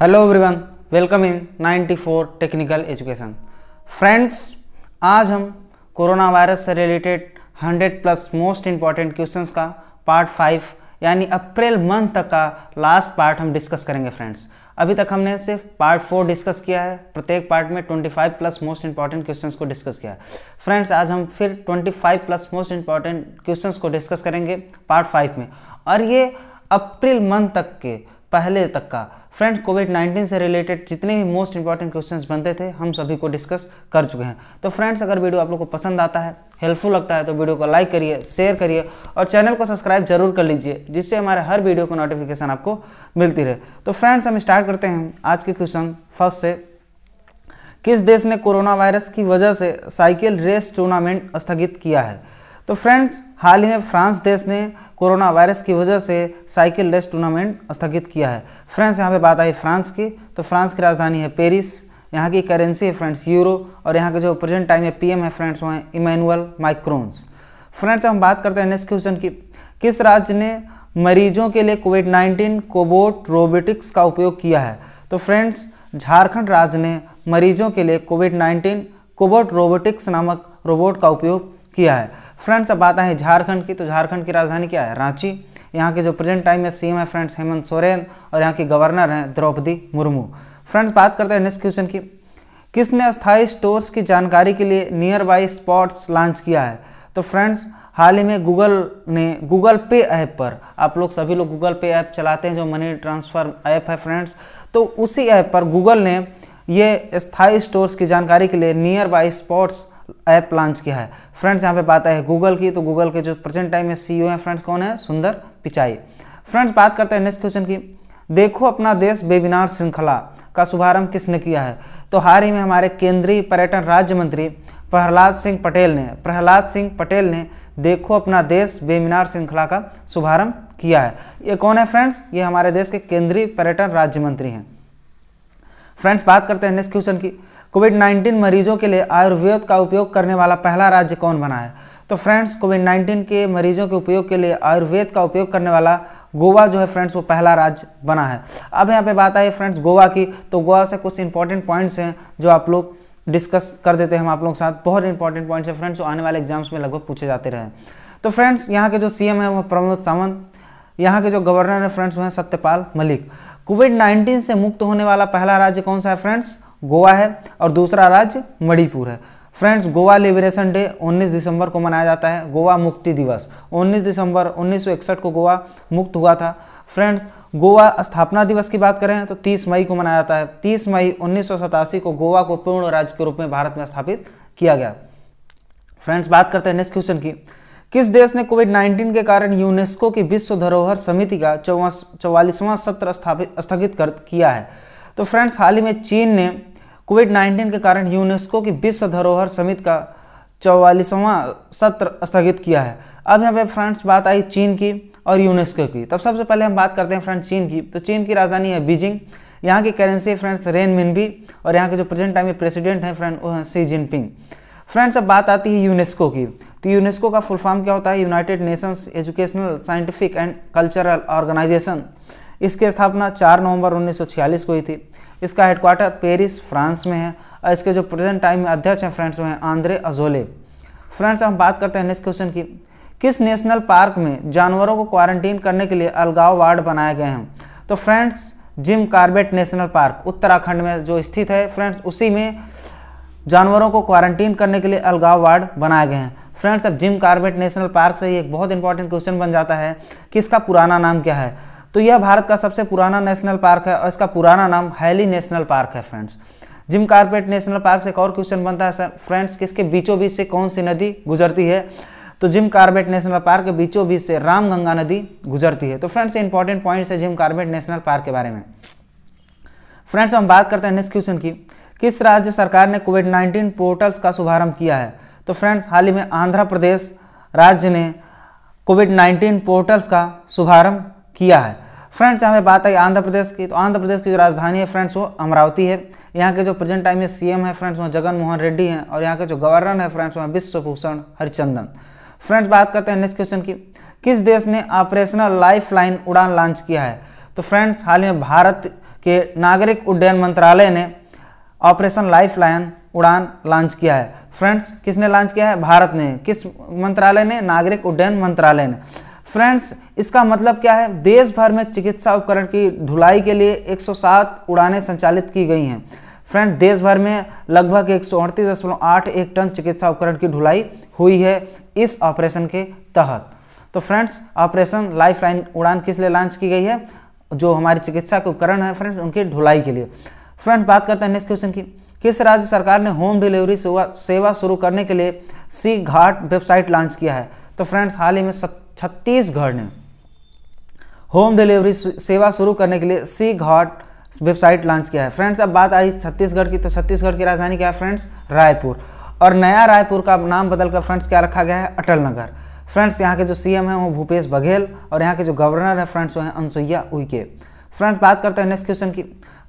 hello everyone welcome in 94 technical education friends आज हम corona virus से related 100 plus most important questions का part five यानी April month तक का लास्ट पार्ट हम डिस्कस करेंगे फ्रेंड्स अभी तक हमने सिर्फ पार्ट फोर डिस्कस किया है प्रत्येक पार्ट में 25 प्लस मोस्ट इंपॉर्टेंट क्वेश्चंस को डिस्कस किया है फ्रेंड्स आज हम फिर 25 प्लस मोस्ट इंपॉर्टेंट क्वेश्चंस को डिस्कस करेंगे पार्ट फाइव में और ये अप्रैल मंथ तक के पहले तक का फ्रेंड्स कोविड 19 से रिलेटेड जितने भी मोस्ट इंपॉर्टेंट क्वेश्चंस बनते थे हम सभी को डिस्कस कर चुके हैं तो फ्रेंड्स अगर वीडियो आप लोग को पसंद आता है हेल्पफुल लगता है तो वीडियो को लाइक करिए शेयर करिए और चैनल को सब्सक्राइब जरूर कर लीजिए जिससे हमारे हर वीडियो को नोटिफिकेशन आपको मिलती रहे तो फ्रेंड्स हम स्टार्ट करते हैं आज के क्वेश्चन फर्स्ट से किस देश ने कोरोना वायरस की वजह से साइकिल रेस टूर्नामेंट स्थगित किया है तो फ्रेंड्स हाल ही में फ्रांस देश ने कोरोना वायरस की वजह से साइकिल रेस टूर्नामेंट स्थगित किया है फ्रेंड्स यहाँ पे बात आई फ्रांस की तो फ्रांस की राजधानी है पेरिस यहाँ की करेंसी है फ्रेंड्स यूरो और यहाँ के जो प्रेजेंट टाइम में पीएम है फ्रेंड्स वो हैं इमैनुअल माइक्रोन्स फ्रेंड्स हम बात करते हैं नेक्स्ट क्वेश्चन की किस राज्य ने मरीजों के लिए कोविड नाइन्टीन कोबोट रोबोटिक्स का उपयोग किया है तो फ्रेंड्स झारखंड राज्य ने मरीजों के लिए कोविड नाइन्टीन कोबोट रोबोटिक्स नामक रोबोट का उपयोग किया है फ्रेंड्स अब बात है झारखंड की तो झारखंड की राजधानी क्या है रांची यहाँ के जो प्रेजेंट टाइम में सीएम है फ्रेंड्स हेमंत सोरेन और यहाँ की गवर्नर हैं द्रौपदी मुर्मू फ्रेंड्स बात करते हैं नेक्स्ट क्वेश्चन की किसने अस्थायी स्टोर्स की जानकारी के लिए नियर बाई स्पॉट्स लॉन्च किया है तो फ्रेंड्स हाल ही में गूगल ने गूगल पे ऐप पर आप लोग सभी लोग गूगल पे ऐप चलाते हैं जो मनी ट्रांसफ़र ऐप है फ्रेंड्स तो उसी ऐप पर गूगल ने ये स्थायी स्टोर्स की जानकारी के लिए nearby spots app launch किया है फ्रेंड्स यहाँ पे बात आई है गूगल की तो गूगल के जो प्रेजेंट टाइम में सीईओ e हैं फ्रेंड्स कौन है सुंदर पिचाई फ्रेंड्स बात करते हैं नेक्स्ट क्वेश्चन की देखो अपना देश वेबिनार श्रृंखला का शुभारंभ किसने किया है तो हाल ही में हमारे केंद्रीय पर्यटन राज्य मंत्री प्रहलाद सिंह पटेल ने प्रहलाद सिंह पटेल ने देखो अपना देश वेबिनार श्रृंखला का शुभारंभ किया है ये कौन है फ्रेंड्स ये हमारे देश के केंद्रीय पर्यटन राज्य मंत्री हैं फ्रेंड्स बात करते हैं नेक्स्ट क्वेश्चन की कोविड 19 मरीजों के लिए आयुर्वेद का उपयोग करने वाला पहला राज्य कौन बना है तो फ्रेंड्स कोविड 19 के मरीजों के उपयोग के लिए आयुर्वेद का उपयोग करने वाला गोवा जो है फ्रेंड्स वो पहला राज्य बना है अब यहाँ पे बात आई फ्रेंड्स गोवा की तो गोवा से कुछ इंपॉर्टेंट पॉइंट्स हैं जो आप लोग डिस्कस कर देते हैं हम आप लोगों के साथ बहुत इंपॉर्टेंट पॉइंट्स हैं फ्रेंड्स जो आने वाले एग्जाम्स में लगभग पूछे जाते रहे तो फ्रेंड्स यहाँ के जो सी है वो प्रमोद सावंत यहाँ के जो गवर्नर है फ्रेंड्स वो हैं सत्यपाल मलिक कोविड 19 से मुक्त होने वाला पहला राज्य कौन सा है फ्रेंड्स गोवा है और दूसरा राज्य मणिपुर है फ्रेंड्स गोवा लिबरेशन डे 19 दिसंबर को मनाया जाता है गोवा मुक्ति दिवस 19 दिसंबर 1961 को गोवा मुक्त हुआ था फ्रेंड्स गोवा स्थापना दिवस की बात करें तो 30 मई को मनाया जाता है 30 मई उन्नीस को गोवा को पूर्ण राज्य के रूप में भारत में स्थापित किया गया फ्रेंड्स बात करते हैं नेक्स्ट क्वेश्चन की किस देश ने कोविड 19 के कारण यूनेस्को की विश्व धरोहर समिति का चौवालीसवां सत्र स्थापित स्थगित कर किया है तो फ्रेंड्स हाल ही में चीन ने कोविड 19 के कारण यूनेस्को की विश्व धरोहर समिति का चौवालीसवां सत्र स्थगित किया है अब यहाँ पे फ्रेंड्स बात आई चीन की और यूनेस्को की तब सबसे पहले हम बात करते हैं फ्रेंड्स चीन की तो चीन की राजधानी है बीजिंग यहाँ की करेंसी फ्रेंड्स रेन मिनबी और यहाँ के जो प्रेजेंट टाइम में प्रेसिडेंट हैं फ्रेंड वो हैं सी जिनपिंग फ्रेंड्स अब बात आती है यूनेस्को की तो यूनेस्को का फुल फॉर्म क्या होता है United Nations Educational Scientific and Cultural Organization इसकी स्थापना 4 नवंबर 1946 को हुई थी इसका हेडक्वार्टर पेरिस फ्रांस में है और इसके जो प्रेजेंट टाइम में अध्यक्ष हैं फ्रेंड्स वो हैं आंद्रे अजोले फ्रेंड्स हम बात करते हैं नेक्स्ट क्वेश्चन की किस नेशनल पार्क में जानवरों को क्वारंटीन करने के लिए अलगाव वार्ड बनाए गए हैं तो friends Jim Corbett National Park Uttarakhand में जो स्थित है फ्रेंड्स उसी में जानवरों को क्वारंटीन करने के लिए अलगाव वार्ड बनाए गए हैं फ्रेंड्स अब जिम कार्बेट नेशनल पार्क से ही एक बहुत इंपॉर्टेंट क्वेश्चन बन जाता है कि इसका पुराना नाम क्या है तो यह भारत का सबसे पुराना नेशनल पार्क है और इसका पुराना नाम हैली नेशनल पार्क है friends Jim Corbett National Park से एक और क्वेश्चन बनता है फ्रेंड्स किसके बीचों बीच से कौन सी नदी गुजरती है तो जिम कार्बेट नेशनल पार्क के बीचों बीच से रामगंगा नदी गुजरती है तो फ्रेंड्स इंपॉर्टेंट पॉइंट्स है जिम कार्बेट नेशनल पार्क के बारे में फ्रेंड्स हम बात करते हैं नेक्स्ट क्वेश्चन की किस राज्य सरकार ने कोविड नाइन्टीन पोर्टल्स का शुभारंभ किया है तो फ्रेंड्स हाल ही में आंध्र प्रदेश राज्य ने कोविड नाइन्टीन पोर्टल्स का शुभारंभ किया है फ्रेंड्स यहाँ पे बात आई आंध्र प्रदेश की तो आंध्र प्रदेश की जो राजधानी है फ्रेंड्स वो अमरावती है यहाँ के जो प्रेजेंट टाइम में सीएम है फ्रेंड्स वो जगन मोहन रेड्डी हैं और यहाँ के जो गवर्नर है फ्रेंड्स वो विश्वभूषण हरिचंदन फ्रेंड्स बात करते हैं नेक्स्ट क्वेश्चन की किस देश ने operational lifeline Udan launch किया है तो फ्रेंड्स हाल में भारत के नागरिक उड्डयन मंत्रालय ने operation lifeline Udan launch किया है फ्रेंड्स किसने लॉन्च किया है भारत ने किस मंत्रालय ने नागरिक उड्डयन मंत्रालय ने फ्रेंड्स इसका मतलब क्या है देश भर में चिकित्सा उपकरण की ढुलाई के लिए 107 उड़ानें संचालित की गई हैं फ्रेंड देश भर में लगभग एक एक टन चिकित्सा उपकरण की ढुलाई हुई है इस ऑपरेशन के तहत तो फ्रेंड्स ऑपरेशन लाइफ लाइन उड़ान किस लिए लॉन्च की गई है जो हमारे चिकित्सा के उपकरण है फ्रेंड्स उनकी ढुलाई के लिए फ्रेंड्स बात करते हैं नेक्स्ट क्वेश्चन की किस राज्य सरकार ने होम डिलीवरी सेवा सेवा शुरू करने के लिए सी घाट वेबसाइट लॉन्च किया है तो फ्रेंड्स हाल ही में सत छत्तीसगढ़ ने होम डिलीवरी सेवा शुरू करने के लिए सी घाट वेबसाइट लॉन्च किया है फ्रेंड्स अब बात आई छत्तीसगढ़ की तो छत्तीसगढ़ की राजधानी क्या है फ्रेंड्स रायपुर और नया रायपुर का नाम बदलकर फ्रेंड्स क्या रखा गया है अटल नगर फ्रेंड्स यहाँ के जो सीएम हैं वो भूपेश बघेल और यहाँ के जो गवर्नर है फ्रेंड्स वो हैं अनसुईया उइके फ्रेंड्स बात करते हैं नेक्स्ट क्वेश्चन की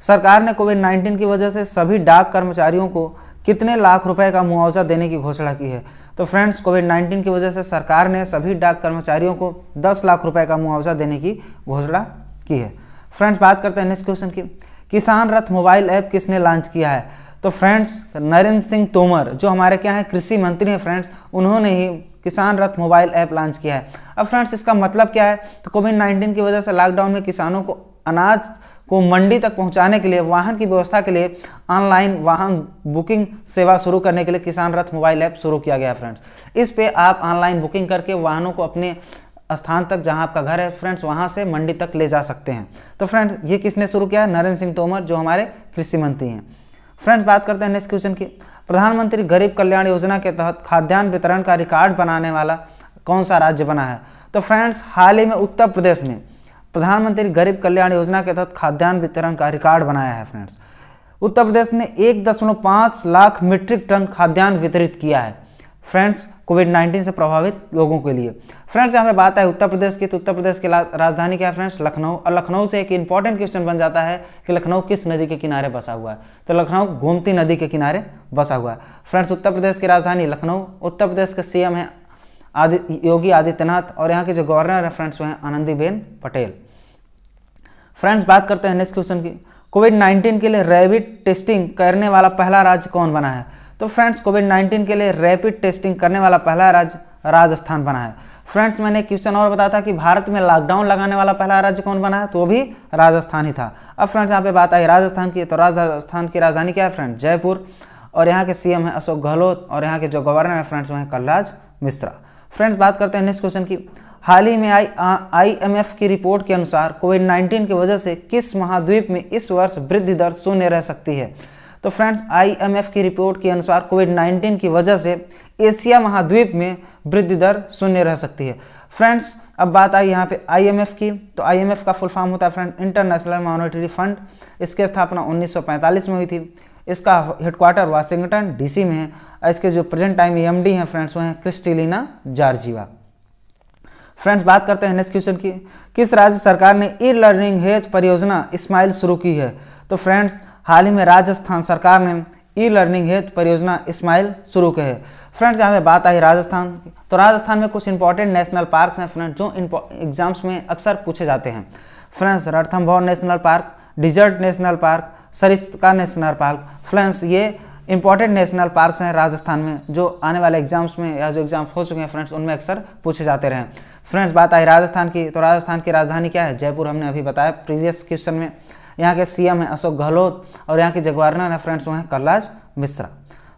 सरकार ने कोविड नाइन्टीन की वजह से सभी डाक कर्मचारियों को कितने लाख रुपए का मुआवजा देने की घोषणा की है तो फ्रेंड्स कोविड 19 की वजह से सरकार ने सभी डाक कर्मचारियों को 10 लाख रुपए का मुआवजा देने की घोषणा की है फ्रेंड्स बात करते हैं नेक्स्ट क्वेश्चन की किसान रथ मोबाइल ऐप किसने लॉन्च किया है तो फ्रेंड्स नरेंद्र सिंह तोमर जो हमारे क्या हैं कृषि मंत्री हैं फ्रेंड्स उन्होंने ही किसान रथ मोबाइल ऐप लॉन्च किया है अब फ्रेंड्स इसका मतलब क्या है तो कोविड नाइन्टीन की वजह से लॉकडाउन में किसानों को अनाज को मंडी तक पहुंचाने के लिए वाहन की व्यवस्था के लिए ऑनलाइन वाहन बुकिंग सेवा शुरू करने के लिए किसान रथ मोबाइल ऐप शुरू किया गया है फ्रेंड्स इस पे आप ऑनलाइन बुकिंग करके वाहनों को अपने स्थान तक जहां आपका घर है फ्रेंड्स वहां से मंडी तक ले जा सकते हैं तो फ्रेंड्स ये किसने शुरू किया है नरेंद्र सिंह तोमर जो हमारे कृषि मंत्री हैं फ्रेंड्स बात करते हैं नेक्स्ट क्वेश्चन की प्रधानमंत्री गरीब कल्याण योजना के तहत खाद्यान्न वितरण का रिकॉर्ड बनाने वाला कौन सा राज्य बना है तो फ्रेंड्स हाल ही में उत्तर प्रदेश ने प्रधानमंत्री गरीब कल्याण योजना के तहत खाद्यान्न वितरण का रिकॉर्ड बनाया है फ्रेंड्स उत्तर प्रदेश ने एक दशमलव पाँच लाख मीट्रिक टन खाद्यान्न वितरित किया है फ्रेंड्स कोविड 19 से प्रभावित लोगों के लिए फ्रेंड्स यहाँ पे बात है उत्तर प्रदेश की तो उत्तर प्रदेश की राजधानी क्या है फ्रेंड्स लखनऊ और लखनऊ से एक इंपॉर्टेंट क्वेश्चन बन जाता है कि लखनऊ किस नदी के किनारे बसा हुआ है तो लखनऊ गोमती नदी के किनारे बसा हुआ है फ्रेंड्स उत्तर प्रदेश की राजधानी लखनऊ उत्तर प्रदेश के सी है आदि योगी आदित्यनाथ और यहाँ के जो गवर्नर है फ्रेंड्स वो हैं आनंदीबेन पटेल फ्रेंड्स बात करते हैं नेक्स्ट क्वेश्चन की कोविड 19 के लिए रैपिड टेस्टिंग करने वाला पहला राज्य कौन बना है तो फ्रेंड्स कोविड 19 के लिए रैपिड टेस्टिंग करने वाला पहला राज्य राजस्थान बना है फ्रेंड्स मैंने क्वेश्चन और बताया था कि भारत में लॉकडाउन लगाने वाला पहला राज्य कौन बना है तो वो भी राजस्थान ही था अब फ्रेंड्स यहाँ पे बात आई राजस्थान की तो राजस्थान की राजधानी क्या है फ्रेंड्स जयपुर और यहाँ के सीएम है अशोक गहलोत और यहाँ के जो गवर्नर है फ्रेंड्स वो हैं कलराज मिश्रा फ्रेंड्स बात करते हैं नेक्स्ट क्वेश्चन की हाल ही में आई आईएमएफ की रिपोर्ट के अनुसार कोविड 19 की वजह से किस महाद्वीप में इस वर्ष वृद्धि दर शून्य रह सकती है तो फ्रेंड्स आईएमएफ की रिपोर्ट के अनुसार कोविड 19 की वजह से एशिया महाद्वीप में वृद्धि दर शून्य रह सकती है फ्रेंड्स अब बात आई यहाँ पे आईएमएफ की तो आईएमएफ का फुल फॉर्म होता है फ्रेंड इंटरनेशनल मॉनिटरी फंड इसकी स्थापना पैंतालीस में हुई थी इसका हेडक्वार्टर वाशिंगटन डीसी में है इसके जो प्रेजेंट टाइम एमडी हैं फ्रेंड्स वो हैं क्रिस्टिलीना जार्जीवा फ्रेंड्स बात करते हैं नेक्स्ट क्वेश्चन की किस राज्य सरकार ने ई लर्निंग हेतु परियोजना स्माइल शुरू की है तो फ्रेंड्स हाल ही में राजस्थान सरकार ने ई लर्निंग हेतु परियोजना स्माइल शुरू की है फ्रेंड्स यहाँ पे बात आई राजस्थान की तो राजस्थान में कुछ इंपॉर्टेंट नेशनल पार्क हैं फ्रेंड्स जो एग्जाम्स में अक्सर पूछे जाते हैं friends Ranthambore national park desert national park Sariska national park friends ये इंपॉर्टेंट नेशनल पार्क्स हैं राजस्थान में जो आने वाले एग्जाम्स में या जो एग्जाम्स हो चुके हैं फ्रेंड्स उनमें अक्सर पूछे जाते रहें फ्रेंड्स बात आई राजस्थान की तो राजस्थान की राजधानी क्या है जयपुर हमने अभी बताया प्रीवियस क्वेश्चन में यहाँ के सीएम है अशोक गहलोत और यहाँ के जगवार्नर है फ्रेंड्स वो हैं कलराज मिश्रा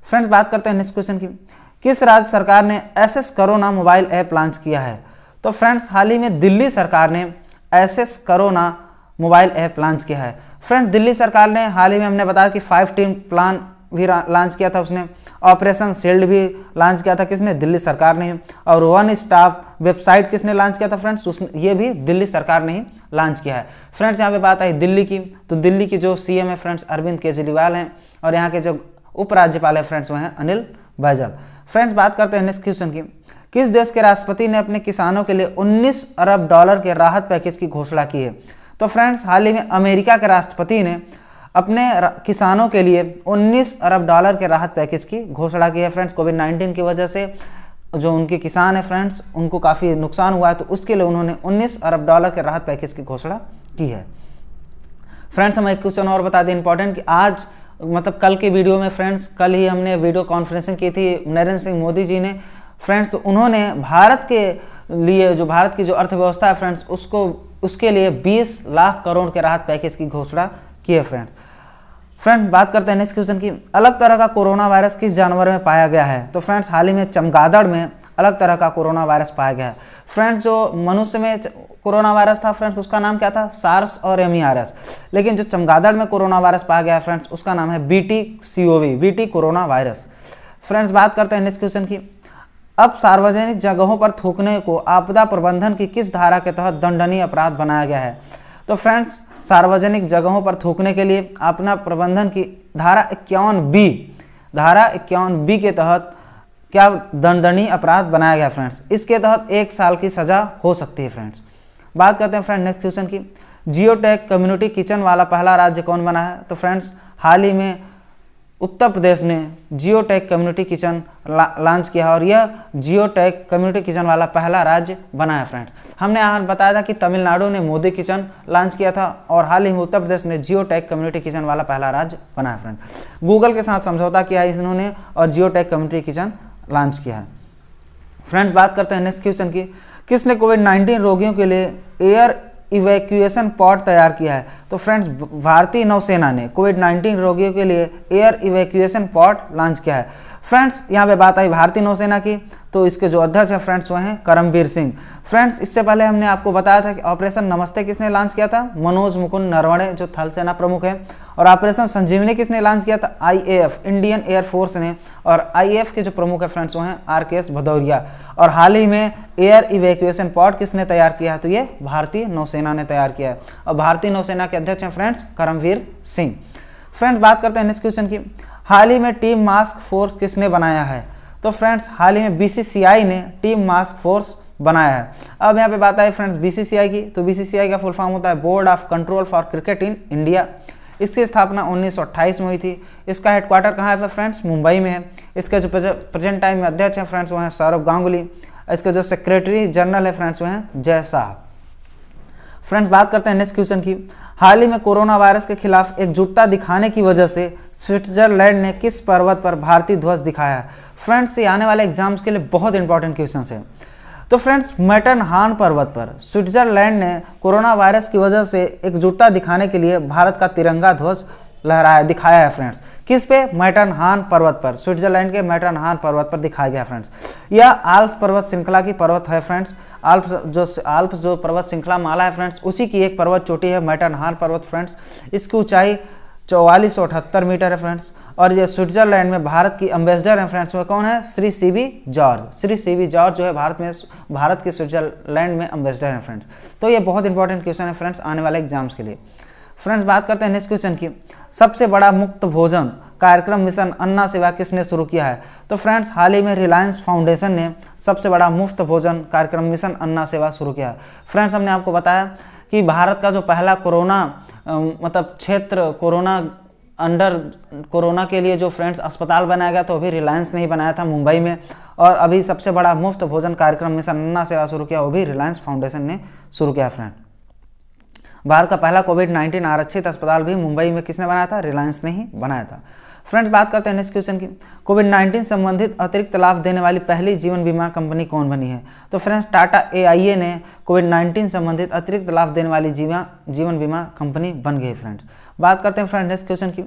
फ्रेंड्स बात करते हैं नेक्स्ट क्वेश्चन की किस राज्य सरकार ने S S corona mobile app launch किया है तो फ्रेंड्स हाल ही में दिल्ली सरकार ने S S corona mobile app launch किया है फ्रेंड्स दिल्ली सरकार ने हाल ही में हमने बताया कि फाइव टीम प्लान भी लॉन्च किया था उसने ऑपरेशन शील्ड भी लॉन्च किया था किसने दिल्ली सरकार ने और वन स्टाफ वेबसाइट किसने लॉन्च किया था फ्रेंड्स उसने ये भी दिल्ली सरकार ने ही लॉन्च किया है फ्रेंड्स यहाँ पे बात आई दिल्ली की तो दिल्ली की जो सीएम है फ्रेंड्स अरविंद केजरीवाल हैं और यहाँ के जो उपराज्यपाल है फ्रेंड्स वह हैं अनिल बैजल फ्रेंड्स बात करते हैं नेक्स्ट क्वेश्चन की किस देश के राष्ट्रपति ने अपने किसानों के लिए 19 अरब डॉलर के राहत पैकेज की घोषणा की है तो फ्रेंड्स हाल ही में अमेरिका के राष्ट्रपति ने अपने किसानों के लिए 19 अरब डॉलर के राहत पैकेज की घोषणा की है फ्रेंड्स कोविड 19 की वजह से जो उनके किसान हैं फ्रेंड्स उनको काफ़ी नुकसान हुआ है तो उसके लिए उन्होंने 19 अरब डॉलर के राहत पैकेज की घोषणा की है फ्रेंड्स हम एक क्वेश्चन और बता दें इंपॉर्टेंट कि आज मतलब कल के वीडियो में फ्रेंड्स कल ही हमने वीडियो कॉन्फ्रेंसिंग की थी नरेंद्र सिंह मोदी जी ने फ्रेंड्स तो उन्होंने भारत के लिए जो भारत की जो अर्थव्यवस्था है फ्रेंड्स उसको उसके लिए बीस लाख करोड़ के राहत पैकेज की घोषणा की है फ्रेंड्स फ्रेंड बात करते हैं नेक्स्ट क्वेश्चन की अलग तरह का कोरोना वायरस किस जानवर में पाया गया है तो फ्रेंड्स हाल ही में चमगादड़ में अलग तरह का कोरोना वायरस पाया गया है फ्रेंड्स जो मनुष्य में कोरोना वायरस था फ्रेंड्स उसका नाम क्या था सार्स और एम e लेकिन जो चमगादड़ में कोरोना वायरस पाया गया है फ्रेंड्स उसका नाम है B T C O V B T corona virus friends बात करते हैं नेक्स्ट क्वेश्चन की अब सार्वजनिक जगहों पर थूकने को आपदा प्रबंधन की किस धारा के तहत दंडनीय अपराध बनाया गया है तो फ्रेंड्स सार्वजनिक जगहों पर थूकने के लिए अपना प्रबंधन की धारा इक्यावन बी धारा इक्यावन बी के तहत क्या दंडनीय अपराध बनाया गया फ्रेंड्स इसके तहत एक साल की सजा हो सकती है फ्रेंड्स बात करते हैं फ्रेंड नेक्स्ट क्वेश्चन की जियोटेक कम्युनिटी किचन वाला पहला राज्य कौन बना है तो फ्रेंड्स हाल ही में उत्तर प्रदेश ने जियो टैग कम्युनिटी किचन ला, लॉन्च किया और यह जियो टैग कम्युनिटी किचन वाला पहला राज्य बना है फ्रेंड्स हमने यहाँ बताया था कि तमिलनाडु ने मोदी किचन लॉन्च किया था और हाल ही में उत्तर प्रदेश ने जियो टैग कम्युनिटी किचन वाला पहला राज्य बना है फ्रेंड्स गूगल के साथ समझौता किया है इन्होंने और geotag community kitchen launch किया है फ्रेंड्स बात करते हैं नेक्स्ट क्वेश्चन की किसने कोविड नाइन्टीन रोगियों के लिए एयर इवैक्यूएशन पॉड तैयार किया है तो फ्रेंड्स भारतीय नौसेना ने कोविड 19 रोगियों के लिए एयर इवैक्यूएशन पॉड लॉन्च किया है फ्रेंड्स यहाँ पे बात आई भारतीय नौसेना की तो इसके जो अध्यक्ष हैं फ्रेंड्स वह हैं करमवीर सिंह फ्रेंड्स इससे पहले हमने आपको बताया था कि ऑपरेशन नमस्ते किसने लॉन्च किया था मनोज मुकुंद नरवणे जो थल सेना प्रमुख हैं और ऑपरेशन संजीवनी किसने लॉन्च किया था आईएएफ इंडियन एयरफोर्स ने और आईएएफ के जो प्रमुख है फ्रेंड्स वो हैं आर के एस भदौरिया और हाल ही में एयर इवेक्यूएसन पॉड किसने तैयार किया है तो ये भारतीय नौसेना ने तैयार किया है और भारतीय नौसेना के अध्यक्ष हैं फ्रेंड्स करमवीर सिंह फ्रेंड्स बात करते हैं नेक्स्ट क्वेश्चन की हाल ही में टीम मास्क फोर्स किसने बनाया है तो फ्रेंड्स हाल ही में बीसीसीआई ने टीम मास्क फोर्स बनाया है अब यहाँ पे बात आई फ्रेंड्स बीसीसीआई की तो बीसीसीआई का फुल फॉर्म होता है Board of Control for Cricket in India इसकी स्थापना 1928 में हुई थी इसका हेडक्वार्टर कहाँ है फ्रेंड्स मुंबई में है इसके जो प्रेजेंट टाइम में अध्यक्ष हैं फ्रेंड्स वो हैं सौरभ गांगुली इसके जो सेक्रेटरी जनरल है फ्रेंड्स वो हैं जय साहब फ्रेंड्स बात करते हैं नेक्स्ट क्वेश्चन की हाल ही में कोरोना वायरस के खिलाफ एकजुटता दिखाने की वजह से स्विट्जरलैंड ने किस पर्वत पर भारतीय ध्वज दिखाया फ्रेंड्स ये आने वाले एग्जाम्स के लिए बहुत इंपॉर्टेंट क्वेश्चन है तो फ्रेंड्स मैटन हान पर्वत पर स्विट्जरलैंड ने कोरोना वायरस की वजह से एकजुटता दिखाने के लिए भारत का तिरंगा ध्वज लहराया दिखाया है फ्रेंड्स किस पे मैटनहान पर्वत पर स्विट्जरलैंड के मैटनहान पर्वत पर दिखाया गया फ्रेंड्स यह आल्प पर्वत श्रृंखला की पर्वत है फ्रेंड्स आल्प जो आल्प जो पर्वत श्रृंखला माला है फ्रेंड्स उसी की एक पर्वत चोटी है मैटनहान पर्वत फ्रेंड्स इसकी ऊंचाई चौवालीस मीटर है फ्रेंड्स और ये स्विट्जरलैंड में भारत की अम्बेसडर हैं फ्रेंड्स वो कौन है Shri C B George Shri C George जो है भारत में भारत के स्विट्जरलैंड में अम्बेसडर हैं फ्रेंड्स तो ये बहुत इंपॉर्टेंट क्वेश्चन है फ्रेंड्स आने वाले एग्जाम्स के लिए फ्रेंड्स बात करते हैं नेक्स्ट क्वेश्चन की सबसे बड़ा मुक्त भोजन कार्यक्रम मिशन अन्ना सेवा किसने शुरू किया है तो फ्रेंड्स हाल ही में रिलायंस फाउंडेशन ने सबसे बड़ा मुफ्त भोजन कार्यक्रम मिशन अन्ना सेवा शुरू किया है फ्रेंड्स हमने आपको बताया कि भारत का जो पहला कोरोना मतलब क्षेत्र कोरोना अंडर कोरोना के लिए जो फ्रेंड्स अस्पताल बनाया गया तो अभी रिलायंस ने ही बनाया था मुंबई में और अभी सबसे बड़ा मुफ्त भोजन कार्यक्रम मिशन अन्ना सेवा शुरू किया वो भी रिलायंस फाउंडेशन ने शुरू किया फ्रेंड भारत का पहला कोविड 19 आरक्षित अस्पताल भी मुंबई में किसने बनाया था रिलायंस ने ही बनाया था फ्रेंड्स बात करते हैं नेक्स्ट क्वेश्चन की कोविड 19 संबंधित अतिरिक्त लाभ देने वाली पहली जीवन बीमा कंपनी कौन बनी है तो फ्रेंड्स टाटा ए ने कोविड 19 संबंधित अतिरिक्त लाभ देने वाली जीवा जीवन बीमा कंपनी बन गई फ्रेंड्स बात करते हैं फ्रेंड नेक्स्ट क्वेश्चन की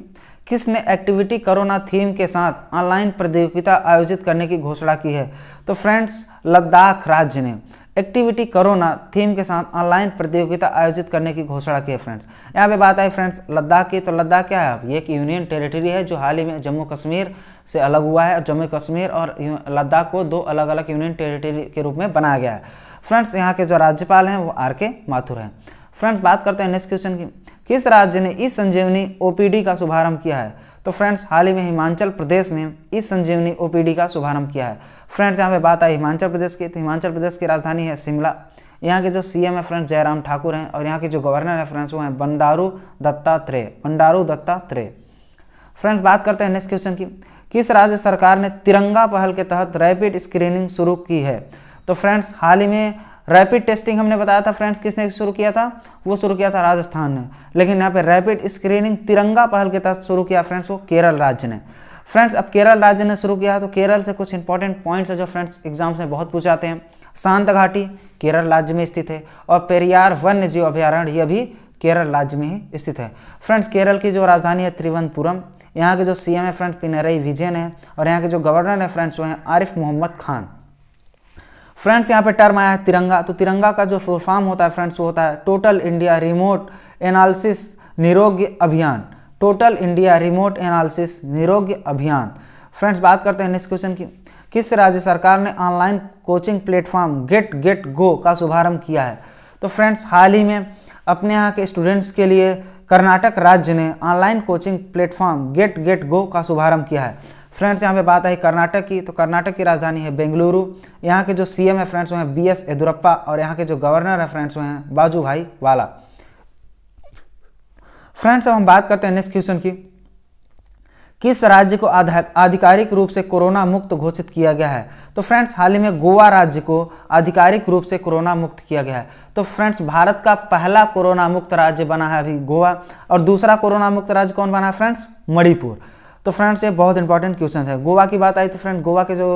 किसने एक्टिविटी कोरोना थीम के साथ ऑनलाइन प्रतियोगिता आयोजित करने की घोषणा की है तो फ्रेंड्स लद्दाख राज्य ने एक्टिविटी करोना थीम के साथ ऑनलाइन प्रतियोगिता आयोजित करने की घोषणा की है फ्रेंड्स यहाँ पे बात आई फ्रेंड्स लद्दाख की तो लद्दाख क्या है ये एक यूनियन टेरिटरी है जो हाल ही में जम्मू कश्मीर से अलग हुआ है जम्मू कश्मीर और लद्दाख को दो अलग अलग यूनियन टेरिटरी के रूप में बनाया गया है फ्रेंड्स यहाँ के जो राज्यपाल हैं वो आर के माथुर हैं फ्रेंड्स बात करते हैं नेक्स्ट क्वेश्चन की किस राज्य ने ई संजीवनी ओपीडी का शुभारंभ किया है तो फ्रेंड्स हाल ही में हिमाचल प्रदेश ने इस संजीवनी ओपीडी का शुभारंभ किया है फ्रेंड्स यहाँ पे बात आई हिमाचल प्रदेश की तो हिमाचल प्रदेश की राजधानी है शिमला यहाँ के जो सीएम है फ्रेंड्स जयराम ठाकुर हैं और यहाँ के जो गवर्नर है फ्रेंड्स वो हैं बंडारू दत्तात्रेय बंडारू दत्तात्रेय फ्रेंड्स बात करते हैं नेक्स्ट क्वेश्चन की किस राज्य सरकार ने तिरंगा पहल के तहत रैपिड स्क्रीनिंग शुरू की है तो फ्रेंड्स हाल ही में रैपिड टेस्टिंग हमने बताया था फ्रेंड्स किसने शुरू किया था वो शुरू किया था राजस्थान ने लेकिन यहाँ पे रैपिड स्क्रीनिंग तिरंगा पहल के तहत शुरू किया फ्रेंड्स वो केरल राज्य ने फ्रेंड्स अब केरल राज्य ने शुरू किया तो केरल से कुछ इंपॉर्टेंट पॉइंट्स है जो फ्रेंड्स एग्जाम्स में बहुत पूछ आते हैं शांत घाटी केरल राज्य में स्थित है और पेरियार वन्य जीव अभ्यारण्य यह भी केरल राज्य में ही स्थित है फ्रेंड्स केरल की जो राजधानी है त्रिवंतपुरम यहाँ के जो सीएम है फ्रेंड्स पिनरई विजयन है और यहाँ के जो गवर्नर है फ्रेंड्स वो हैं आरिफ मोहम्मद खान फ्रेंड्स यहाँ पे टर्म आया है तिरंगा तो तिरंगा का जो फॉर्म होता है फ्रेंड्स वो होता है total India remote analysis Nirogya अभियान total India remote analysis Nirogya अभियान फ्रेंड्स बात करते हैं नेक्स्ट क्वेश्चन की किस राज्य सरकार ने online coaching platform get get go का शुभारंभ किया है तो फ्रेंड्स हाल ही में अपने यहाँ के स्टूडेंट्स के लिए कर्नाटक राज्य ने online coaching platform get get go का शुभारंभ किया है फ्रेंड्स यहाँ पे बात आई कर्नाटक की तो कर्नाटक की राजधानी है बेंगलुरु यहाँ के जो सीएम है फ्रेंड्स वो हैं बी एस येदुरप्पा और यहाँ के जो गवर्नर है फ्रेंड्स वो हैं बाजू भाई वाला फ्रेंड्स अब हम बात करते हैं नेक्स्ट क्वेश्चन की किस राज्य को आधिकारिक रूप से कोरोना मुक्त घोषित किया गया है तो फ्रेंड्स हाल ही में गोवा राज्य को आधिकारिक रूप से कोरोना मुक्त किया गया है तो फ्रेंड्स भारत का पहला कोरोना मुक्त राज्य बना है अभी गोवा और दूसरा कोरोना मुक्त राज्य कौन बना है फ्रेंड्स मणिपुर तो फ्रेंड्स ये बहुत इंपॉर्टेंट क्वेश्चन है गोवा की बात आई तो फ्रेंड गोवा के जो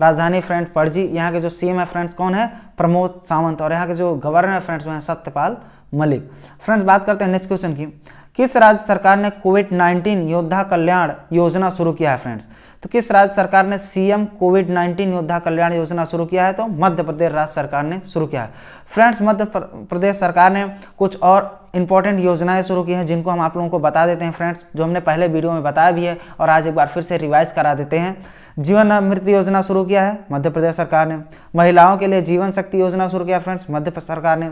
राजधानी फ्रेंड पड़जी यहाँ के जो सीएम है फ्रेंड्स कौन है प्रमोद सावंत और यहाँ के जो गवर्नर फ्रेंड्स हैं सत्यपाल मलिक फ्रेंड्स बात करते हैं नेक्स्ट क्वेश्चन की किस राज्य सरकार ने कोविड नाइन्टीन योद्धा कल्याण योजना शुरू किया है फ्रेंड्स तो किस राज्य सरकार ने सीएम कोविड 19 योद्धा कल्याण योजना शुरू किया है तो मध्य प्रदेश राज्य सरकार ने शुरू किया है फ्रेंड्स मध्य प्रदेश सरकार ने कुछ और इंपॉर्टेंट योजनाएं शुरू की हैं जिनको हम आप लोगों को बता देते हैं फ्रेंड्स जो हमने पहले वीडियो में बताया भी है और आज एक बार फिर से रिवाइज करा देते हैं जीवन अमृत योजना शुरू किया है मध्य प्रदेश सरकार ने महिलाओं के लिए जीवन शक्ति योजना शुरू किया फ्रेंड्स मध्य प्रदेश सरकार ने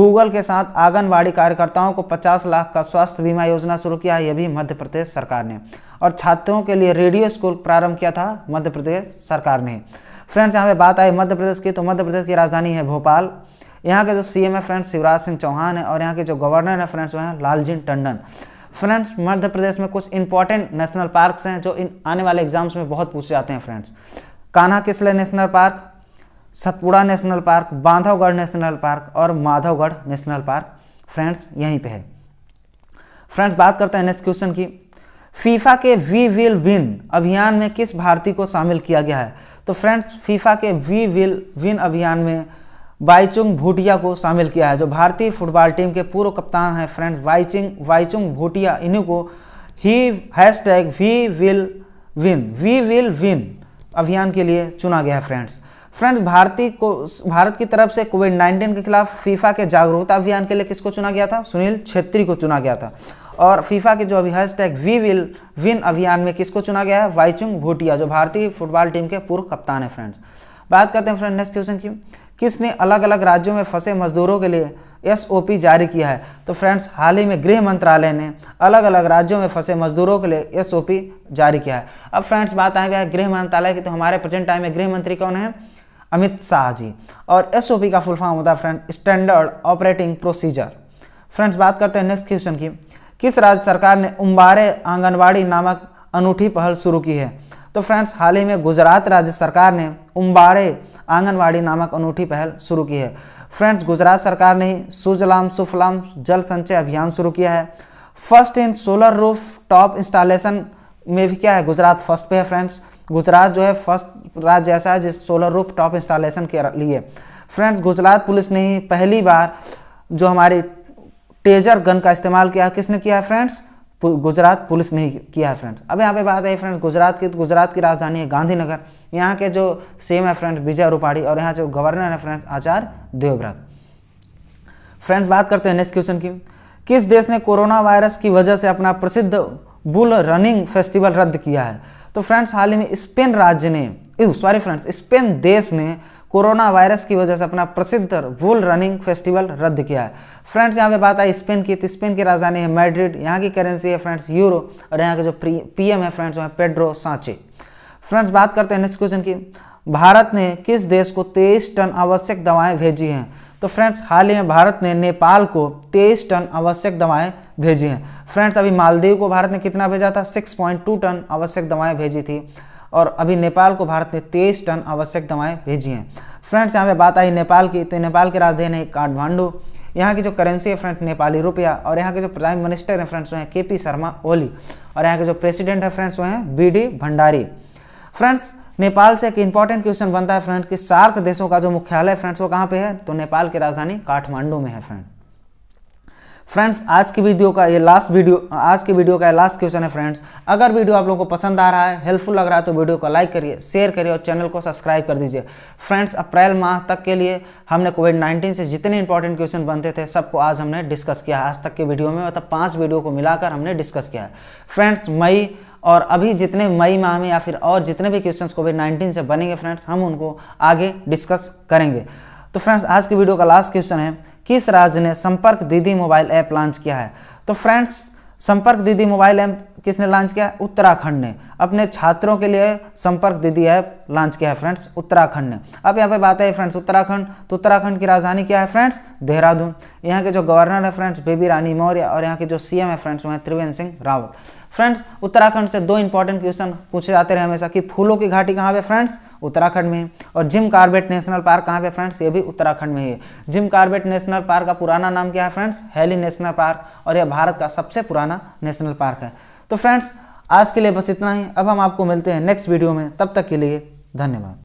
गूगल के साथ आंगनबाड़ी कार्यकर्ताओं को पचास लाख का स्वास्थ्य बीमा योजना शुरू किया है यह भी मध्य प्रदेश सरकार ने और छात्रों के लिए रेडियो स्कूल प्रारंभ किया था मध्य प्रदेश सरकार ने फ्रेंड्स यहाँ पे बात आई मध्य प्रदेश की तो मध्य प्रदेश की राजधानी है भोपाल यहाँ के जो सीएम है फ्रेंड्स शिवराज सिंह चौहान है और यहाँ के जो गवर्नर है फ्रेंड्स वो हैं लालजी टंडन फ्रेंड्स मध्य प्रदेश में कुछ इंपॉर्टेंट नेशनल पार्क्स हैं जो इन आने वाले एग्जाम्स में बहुत पूछे जाते हैं friends Kanha Kisli national park Satpura national park Bandhavgarh national park और माधवगढ़ नेशनल पार्क फ्रेंड्स यहीं पे है फ्रेंड्स बात करते हैं नेक्स्ट क्वेश्चन की फीफा के वी विल विन अभियान में किस भारती को शामिल किया गया है तो फ्रेंड्स फीफा के वी विल विन अभियान में बाईचुंग भूटिया को शामिल किया है जो भारतीय फुटबॉल टीम के पूर्व कप्तान हैं फ्रेंड्स बाईचिंग बाईचुंग भूटिया इन्हीं को ही hashtag we will win we will win अभियान के लिए चुना गया है फ्रेंड्स फ्रेंड्स भारतीय को भारत की तरफ से कोविड 19 के खिलाफ फीफा के जागरूकता अभियान के लिए किसको चुना गया था सुनील छेत्री को चुना गया था और फीफा के जो अभी hashtag we will win अभियान में किसको चुना गया है वाइचुंग भूटिया जो भारतीय फुटबॉल टीम के पूर्व कप्तान है फ्रेंड्स बात करते हैं फ्रेंड नेक्स्ट क्वेश्चन की किसने अलग अलग राज्यों में फंसे मजदूरों के लिए एस जारी किया है तो फ्रेंड्स हाल ही में गृह मंत्रालय ने अलग अलग राज्यों में फंसे मजदूरों के लिए एस जारी किया है अब फ्रेंड्स बात आए गया गृह मंत्रालय की तो हमारे प्रेजेंट टाइम में गृह मंत्री कौन है अमित शाह जी और एस का फुल फॉर्म होता है friend standard operating procedure friends बात करते हैं नेक्स्ट क्वेश्चन की किस राज्य सरकार ने उम्बारे आंगनबाड़ी नामक अनूठी पहल शुरू की है तो फ्रेंड्स हाल ही में गुजरात राज्य सरकार ने उम्बारे आंगनबाड़ी नामक अनूठी पहल शुरू की है फ्रेंड्स गुजरात सरकार ने सुजलाम सुफलाम जल संचय अभियान शुरू किया है first in solar rooftop installation में भी क्या है गुजरात फर्स्ट पे है फ्रेंड्स गुजरात जो है फर्स्ट राज्य ऐसा है जिस सोलर रूफ टॉप इंस्टॉलेशन के लिए फ्रेंड्स गुजरात पुलिस ने ही पहली बार जो हमारी टेजर गन का इस्तेमाल किया है किसने किया है फ्रेंड्स गुजरात पुलिस ने किया है फ्रेंड्स अब यहाँ पे बात है फ्रेंड्स गुजरात की गुजरात की राजधानी है गांधीनगर यहाँ के जो सीएम है फ्रेंड्स विजय रूपाणी और यहाँ जो गवर्नर है फ्रेंड्स आचार्य देवव्रत फ्रेंड्स बात करते हैं नेक्स्ट क्वेश्चन की किस देश ने कोरोना वायरस की वजह से अपना प्रसिद्ध बुल रनिंग फेस्टिवल रद्द किया है तो फ्रेंड्स हाल ही में स्पेन राज्य ने सॉरी फ्रेंड्स स्पेन देश ने कोरोना वायरस की वजह से अपना प्रसिद्ध वुल रनिंग फेस्टिवल रद्द किया है फ्रेंड्स यहाँ पे बात आई स्पेन की तो स्पेन की राजधानी है मैड्रिड यहाँ की करेंसी है फ्रेंड्स यूरो और यहाँ के जो पीएम है फ्रेंड्स है पेड्रो सांचे फ्रेंड्स बात करते हैं नेक्स्ट क्वेश्चन की भारत ने किस देश को तेईस टन आवश्यक दवाएँ भेजी हैं तो फ्रेंड्स हाल ही में भारत ने नेपाल को तेईस टन आवश्यक दवाएं भेजी हैं फ्रेंड्स अभी मालदीव को भारत ने कितना भेजा था 6.2 टन आवश्यक दवाएं भेजी थी और अभी नेपाल को भारत ने तेईस टन आवश्यक दवाएं भेजी हैं फ्रेंड्स यहाँ पे बात आई नेपाल की तो नेपाल की राजधानी है काठमांडू यहाँ की जो करेंसी है फ्रेंड नेपाली रुपया और यहाँ के जो प्राइम मिनिस्टर है फ्रेंड्स वो हैं के पी शर्मा ओली और यहाँ के जो प्रेसिडेंट है फ्रेंड्स वो हैं B D Bhandari friends Nepal से एक इंपॉर्टेंट क्वेश्चन बनता है फ्रेंड कि सार्क देशों का जो मुख्यालय फ्रेंड्स वो कहाँ पे है तो नेपाल की राजधानी काठमांडू में है फ्रेंड फ्रेंड्स आज की वीडियो का ये लास्ट वीडियो आज की वीडियो का ये लास्ट क्वेश्चन है फ्रेंड्स अगर वीडियो आप लोगों को पसंद आ रहा है हेल्पफुल लग रहा है तो वीडियो को लाइक करिए शेयर करिए और चैनल को सब्सक्राइब कर दीजिए फ्रेंड्स अप्रैल माह तक के लिए हमने कोविड नाइन्टीन से जितने इंपॉर्टेंट क्वेश्चन बनते थे सबको आज हमने डिस्कस किया आज तक के वीडियो में मतलब पाँच वीडियो को मिलाकर हमने डिस्कस किया है फ्रेंड्स मई और अभी जितने मई माह में या फिर और जितने भी क्वेश्चन कोविड नाइन्टीन से बनेंगे फ्रेंड्स हम उनको आगे डिस्कस करेंगे तो फ्रेंड्स आज की वीडियो का लास्ट क्वेश्चन है किस राज्य ने संपर्क दीदी मोबाइल ऐप लॉन्च किया है तो फ्रेंड्स संपर्क दीदी मोबाइल ऐप किसने लॉन्च किया उत्तराखंड ने अपने छात्रों के लिए संपर्क दीदी ऐप लॉन्च किया है फ्रेंड्स उत्तराखंड ने अब यहाँ पे बात है फ्रेंड्स उत्तराखंड तो उत्तराखंड की राजधानी क्या है फ्रेंड्स देहरादून यहाँ के जो गवर्नर है फ्रेंड्स बेबी रानी मौर्य और यहाँ के जो सीएम है फ्रेंड्स वो हैं त्रिवेंद्र सिंह रावत फ्रेंड्स उत्तराखंड से दो इंपॉर्टेंट क्वेश्चन पूछे जाते रहे हमेशा कि फूलों की घाटी कहाँ पे फ्रेंड्स उत्तराखंड में और जिम कार्बेट नेशनल पार्क कहाँ पे फ्रेंड्स ये भी उत्तराखंड में ही है जिम कार्बेट नेशनल पार्क का पुराना नाम क्या है फ्रेंड्स हेली नेशनल पार्क और यह भारत का सबसे पुराना नेशनल पार्क है तो फ्रेंड्स आज के लिए बस इतना ही अब हम आपको मिलते हैं नेक्स्ट वीडियो में तब तक के लिए धन्यवाद